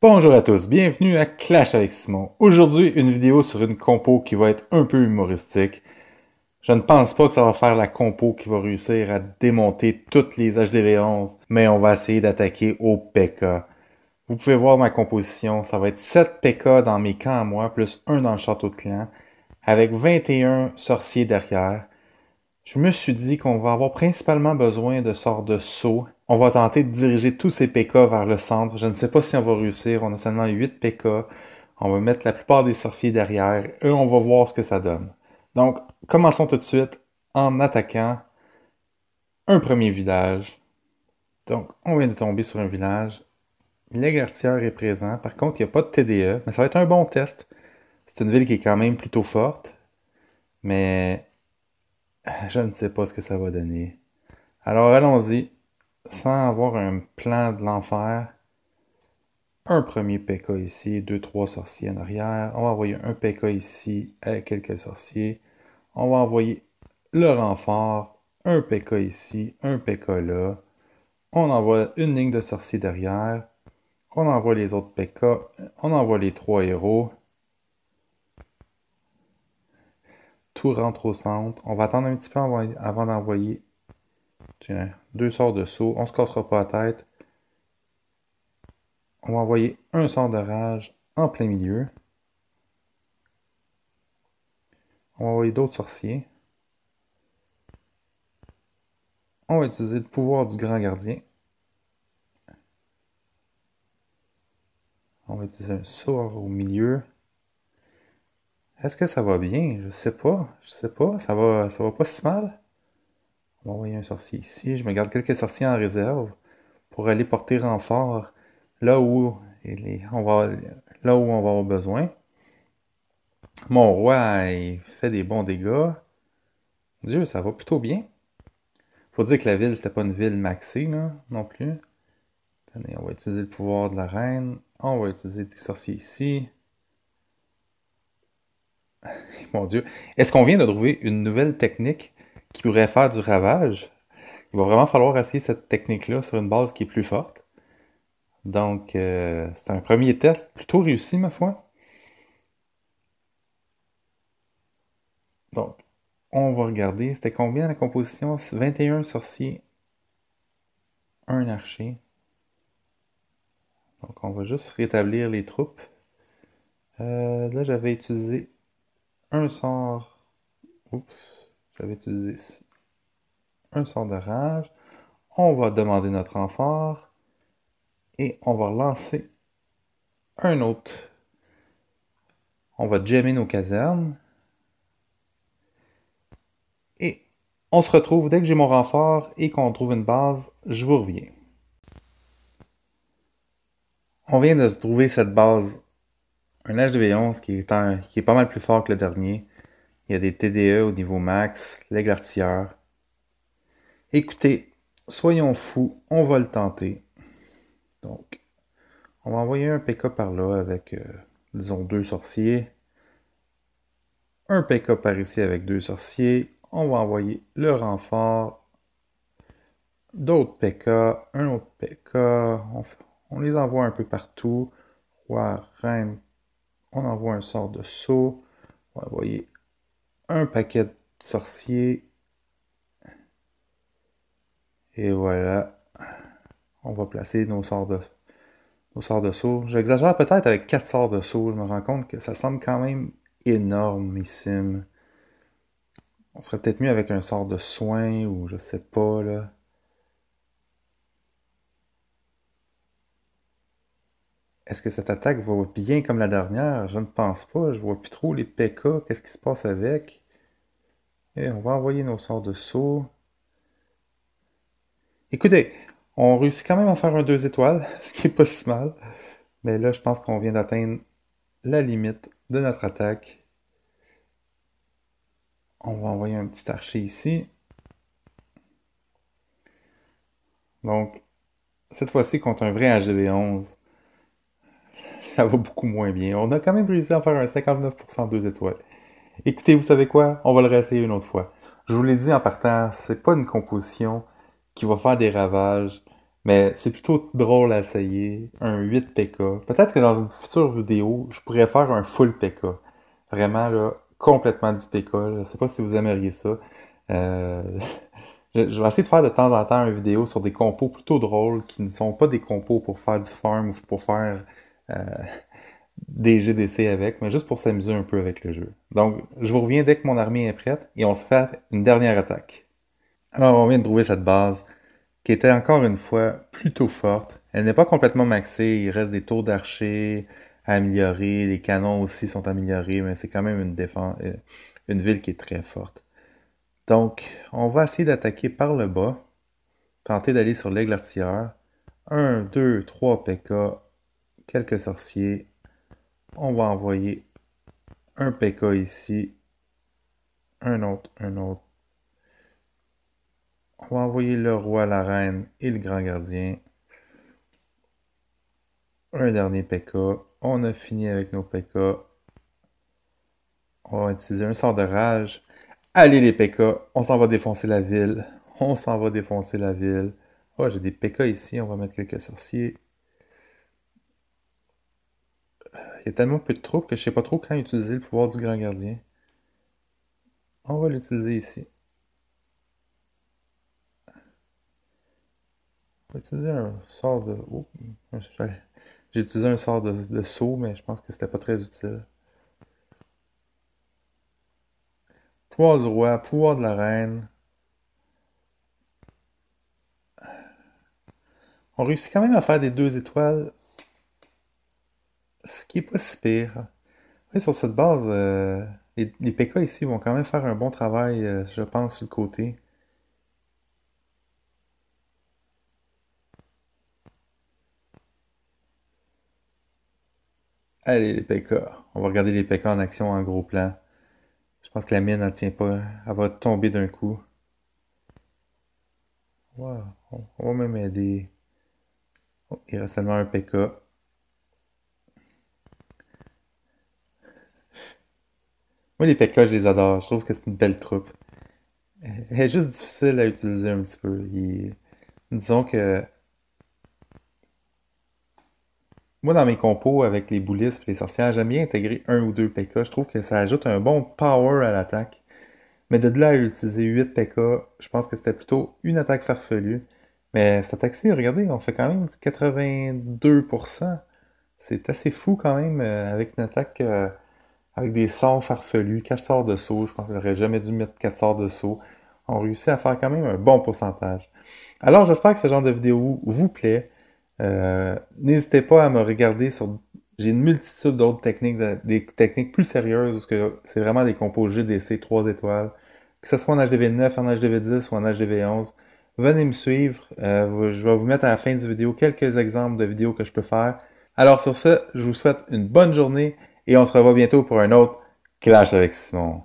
Bonjour à tous, bienvenue à Clash avec Simon. Aujourd'hui, une vidéo sur une compo qui va être un peu humoristique. Je ne pense pas que ça va faire la compo qui va réussir à démonter toutes les HDV11, mais on va essayer d'attaquer au PK. Vous pouvez voir ma composition, ça va être 7 PK dans mes camps à moi, plus un dans le château de clan avec 21 sorciers derrière, je me suis dit qu'on va avoir principalement besoin de sorts de saut. On va tenter de diriger tous ces PK vers le centre. Je ne sais pas si on va réussir. On a seulement 8 PK. On va mettre la plupart des sorciers derrière et on va voir ce que ça donne. Donc, commençons tout de suite en attaquant un premier village. Donc, on vient de tomber sur un village. L'égartière est présent. Par contre, il n'y a pas de TDE, mais ça va être un bon test. C'est une ville qui est quand même plutôt forte, mais euh, je ne sais pas ce que ça va donner. Alors allons-y, sans avoir un plan de l'enfer. Un premier PK ici, deux, trois sorciers en arrière. On va envoyer un PK ici avec euh, quelques sorciers. On va envoyer le renfort, un PK ici, un PK là. On envoie une ligne de sorciers derrière. On envoie les autres PK. On envoie les trois héros. rentre au centre. On va attendre un petit peu avant d'envoyer. deux sorts de saut. On se cassera pas la tête. On va envoyer un sort de rage en plein milieu. On va envoyer d'autres sorciers. On va utiliser le pouvoir du grand gardien. On va utiliser un sort au milieu. Est-ce que ça va bien? Je sais pas. Je sais pas. Ça va, ça va pas si mal? On va envoyer un sorcier ici. Je me garde quelques sorciers en réserve pour aller porter renfort là où, on, va, là où on va avoir besoin. Mon roi, fait des bons dégâts. Dieu, ça va plutôt bien. Faut dire que la ville, c'était pas une ville maxée, non plus. on va utiliser le pouvoir de la reine. On va utiliser des sorciers ici. Mon Dieu. Est-ce qu'on vient de trouver une nouvelle technique qui pourrait faire du ravage? Il va vraiment falloir essayer cette technique-là sur une base qui est plus forte. Donc, euh, c'est un premier test plutôt réussi, ma foi. Donc, on va regarder. C'était combien la composition? 21 sorciers, un archer. Donc, on va juste rétablir les troupes. Euh, là, j'avais utilisé un sort. Oups, j'avais utilisé un sort de rage. On va demander notre renfort et on va lancer un autre. On va jammer nos casernes. Et on se retrouve dès que j'ai mon renfort et qu'on trouve une base, je vous reviens. On vient de se trouver cette base un HDV11 qui est, un, qui est pas mal plus fort que le dernier. Il y a des TDE au niveau max, les artilleur. Écoutez, soyons fous, on va le tenter. Donc, on va envoyer un PK par là avec, ils euh, disons, deux sorciers. Un PK par ici avec deux sorciers. On va envoyer le renfort. D'autres PK, un autre PK. On, on, les envoie un peu partout. Roi, reine, on envoie un sort de saut, on va envoyer un paquet de sorciers, et voilà, on va placer nos sorts de, nos sorts de saut. J'exagère peut-être avec quatre sorts de saut, je me rends compte que ça semble quand même énormissime. On serait peut-être mieux avec un sort de soin ou je sais pas là. Est-ce que cette attaque va bien comme la dernière? Je ne pense pas. Je vois plus trop les PK. Qu'est-ce qui se passe avec? Et eh, on va envoyer nos sorts de saut. Écoutez, on réussit quand même à faire un 2 étoiles, ce qui est pas si mal. Mais là, je pense qu'on vient d'atteindre la limite de notre attaque. On va envoyer un petit archer ici. Donc, cette fois-ci, contre un vrai AGB11, ça va beaucoup moins bien. On a quand même réussi à faire un 59% deux étoiles. Écoutez, vous savez quoi? On va le réessayer une autre fois. Je vous l'ai dit en partant, c'est pas une composition qui va faire des ravages, mais c'est plutôt drôle à essayer. Un 8 PK. Peut-être que dans une future vidéo, je pourrais faire un full PK. Vraiment, là, complètement 10 PK. Je sais pas si vous aimeriez ça. Euh, je vais essayer de faire de temps en temps une vidéo sur des compos plutôt drôles qui ne sont pas des compos pour faire du farm ou pour faire euh, des GDC avec, mais juste pour s'amuser un peu avec le jeu. Donc, je vous reviens dès que mon armée est prête et on se fait une dernière attaque. Alors, on vient de trouver cette base qui était encore une fois plutôt forte. Elle n'est pas complètement maxée, il reste des tours d'archers à améliorer, les canons aussi sont améliorés, mais c'est quand même une, défense, euh, une ville qui est très forte. Donc, on va essayer d'attaquer par le bas, tenter d'aller sur l'aigle artilleur. 1, 2, 3 PK, quelques sorciers. On va envoyer un PK ici, un autre, un autre. On va envoyer le roi, la reine et le grand gardien. Un dernier PK. On a fini avec nos PK. On va utiliser un sort de rage. Allez les PK, on s'en va défoncer la ville. On s'en va défoncer la ville. Oh, j'ai des PK ici, on va mettre quelques sorciers. Il y a tellement peu de troupes que je sais pas trop quand utiliser le pouvoir du grand gardien. On va l'utiliser ici. On va utiliser un sort de... Oh, j'ai utilisé un sort de, de saut, mais je pense que c'était pas très utile. Pouvoir du roi, pouvoir de la reine. On réussit quand même à faire des deux étoiles ce qui est pas si pire. sur cette base, euh, les, les, PK ici vont quand même faire un bon travail, euh, je pense, sur le côté. Allez, les PK. On va regarder les PK en action en gros plan. Je pense que la mienne elle tient pas. Elle va tomber d'un coup. On va même aider. Il oh, il reste seulement un PK. Moi, les PK, je les adore. Je trouve que c'est une belle troupe. Elle est juste difficile à utiliser un petit peu. Disons que. Moi, dans mes compos avec les boulistes et les sorcières, j'aime bien intégrer un ou deux PK. Je trouve que ça ajoute un bon power à l'attaque. Mais de là à utiliser 8 PK, je pense que c'était plutôt une attaque farfelue. Mais cette attaque-ci, regardez, on fait quand même 82%. C'est assez fou quand même euh, avec une attaque. Euh, avec des sons farfelus, 4 sorts de saut. Je pense qu'il n'aurait jamais dû mettre 4 sorts de saut. On réussit à faire quand même un bon pourcentage. Alors, j'espère que ce genre de vidéo vous plaît. Euh, n'hésitez pas à me regarder sur. J'ai une multitude d'autres techniques, des techniques plus sérieuses, parce que c'est vraiment des compos GDC 3 étoiles. Que ce soit en HDV9, en HDV10 ou en HDV11, venez me suivre. Euh, je vais vous mettre à la fin du vidéo quelques exemples de vidéos que je peux faire. Alors sur ce, je vous souhaite une bonne journée et on se revoit bientôt pour un autre Clash avec Simon.